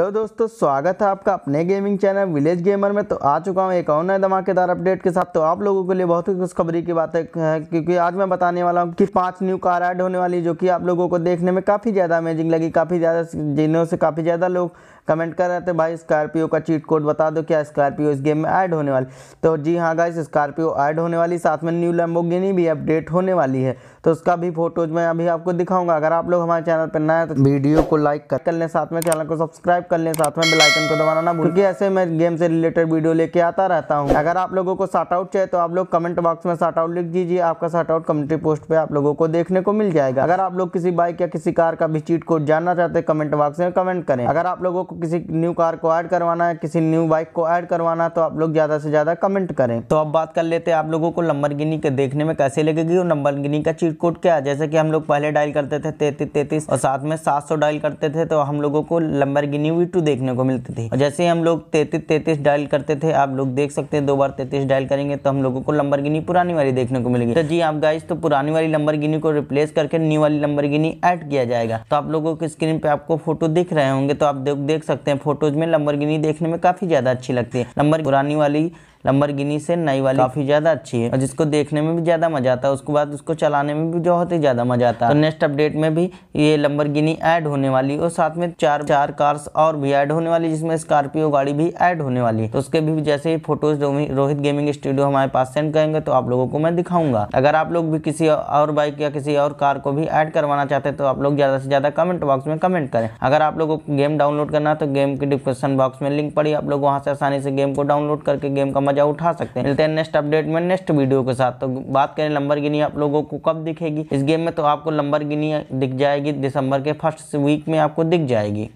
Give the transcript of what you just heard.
hello दोस्तों स्वागत है आपका अपने गेमिंग चैनल विलेज गेमर में तो आ चुका हूँ एक और नए धमाकेदार अपडेट के साथ तो आप लोगों के लिए बहुत ही खुशखबरी की बात है क्योंकि आज मैं बताने वाला हूँ कि पांच न्यू कार ऐड होने वाली जो कि आप लोगों को देखने में काफ़ी ज़्यादा अमेजिंग लगी काफ़ी ज़्यादा जिनों से काफ़ी ज़्यादा लोग कमेंट कर रहे थे भाई स्कॉर्पियो का चीट कोड बता दो क्या स्कॉर्पियो इस गेम में ऐड होने वाली तो जी हाँ गाइस स्कॉर्पियो ऐड होने वाली साथ में न्यू लैम्बोगिनी भी अपडेट होने वाली है तो उसका भी फोटोज मैं अभी आपको दिखाऊंगा अगर आप लोग हमारे चैनल पर नए तो वीडियो को लाइक कर लें साथ में चैनल को सब्सक्राइब कर लें साथ में बेलाइकन को दबाना ना भूलिए ऐसे मैं गेम से रिलेटेड वीडियो लेके आता रहता हूँ अगर आप लोगों को साट आउट चाहिए तो आप लोग कमेंट बॉक्स में शार्ट आउट लिख दीजिए आपका शार्ट आउट कमेंट्री पोस्ट पर आप लोगों को देखने को मिल जाएगा अगर आप लोग किसी बाइक या किसी कार का भी चीट कोड जानना चाहते हैं कमेंट बॉक्स में कमेंट करें अगर आप लोगों को आपको किसी न्यू कार को ऐड करवाना है किसी न्यू बाइक को ऐड करवाना तो आप लोग ज़्यादा से ज़्यादा कमेंट करें तो अब बात कर लेते हैं आप लोगों को नंबर गिनी के देखने में कैसे लगेगी और नंबर गिनी का चीट कोड क्या है जैसे कि हम लोग पहले डायल करते थे तैतीस तैतीस और साथ में सात सौ डायल करते थे तो हम लोगों को नंबर गिनी वी टू देखने को मिलती थी जैसे हम लोग तैतीस तैतीस डायल करते थे आप लोग देख सकते हैं दो बार तैतीस डायल करेंगे तो हम लोगों को नंबर गिनी पुरानी वाली देखने को मिलेगी तो जी आप हाँ गाइस तो पुरानी वाली नंबर गिनी को रिप्लेस करके न्यू वाली नंबर गिनी ऐड किया जाएगा तो आप लोगों की स्क्रीन पे आपको फोटो दिख रहे होंगे तो आप देख सकते हैं फोटोज में लंबरगिनी देखने में काफ़ी ज़्यादा अच्छी लगती है लंबर पुरानी वाली लंबर से नई वाली काफ़ी ज़्यादा अच्छी है और जिसको देखने में भी ज़्यादा मज़ा आता है उसके बाद उसको चलाने में भी बहुत ही ज़्यादा मज़ा आता है तो नेक्स्ट अपडेट में भी ये लंबर ऐड होने वाली और साथ में चार चार कार्स और भी ऐड होने वाली जिसमें स्कॉर्पियो गाड़ी भी ऐड होने वाली है तो उसके भी जैसे ही फोटोज रोहित गेमिंग स्टूडियो हमारे पास सेंड करेंगे तो आप लोगों को मैं दिखाऊंगा अगर आप लोग भी किसी और बाइक या किसी और कार को भी ऐड करवाना चाहते हैं तो आप लोग ज़्यादा से ज़्यादा कमेंट बॉक्स में कमेंट करें अगर आप लोगों को गेम डाउनलोड करना है तो गेम के डिस्क्रिप्शन बॉक्स में लिंक पड़ी आप लोग वहां से आसानी से गेम को डाउनलोड करके गेम का मजा उठा सकते हैं मिलते हैं नेक्स्ट अपडेट में नेक्स्ट वीडियो के साथ तो बात करें लंबर आप लोगों को कब दिखेगी इस गेम में तो आपको लंबर दिख जाएगी दिसंबर के फर्स्ट वीक में आपको दिख जाएगी